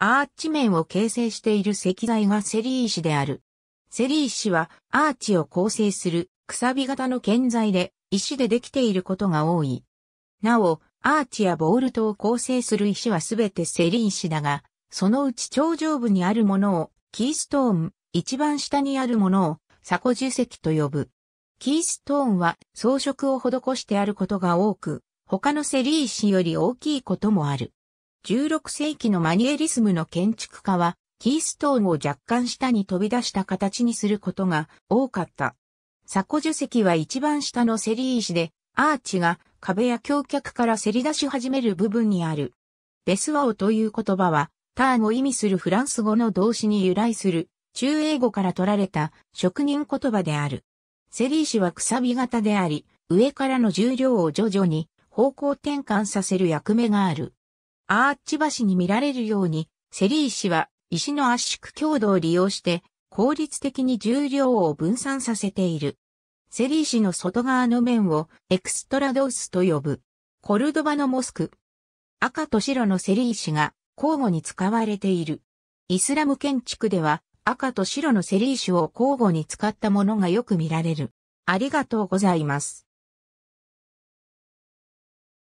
アーチ面を形成している石材がセリー石である。セリー石はアーチを構成するくさび型の建材で石でできていることが多い。なお、アーチやボールトを構成する石はすべてセリー石だが、そのうち頂上部にあるものをキーストーン、一番下にあるものをサコ樹石と呼ぶ。キーストーンは装飾を施してあることが多く、他のセリー石より大きいこともある。16世紀のマニエリスムの建築家は、キーストーンを若干下に飛び出した形にすることが多かった。サコ樹石は一番下のセリー石で、アーチが壁や橋脚からせり出し始める部分にある。ベスワオという言葉は、ターンを意味するフランス語の動詞に由来する、中英語から取られた職人言葉である。セリー石はくさび型であり、上からの重量を徐々に方向転換させる役目がある。アーチ橋に見られるように、セリー氏は石の圧縮強度を利用して効率的に重量を分散させている。セリー氏の外側の面をエクストラドースと呼ぶ。コルドバのモスク。赤と白のセリー氏が交互に使われている。イスラム建築では赤と白のセリー氏を交互に使ったものがよく見られる。ありがとうございます。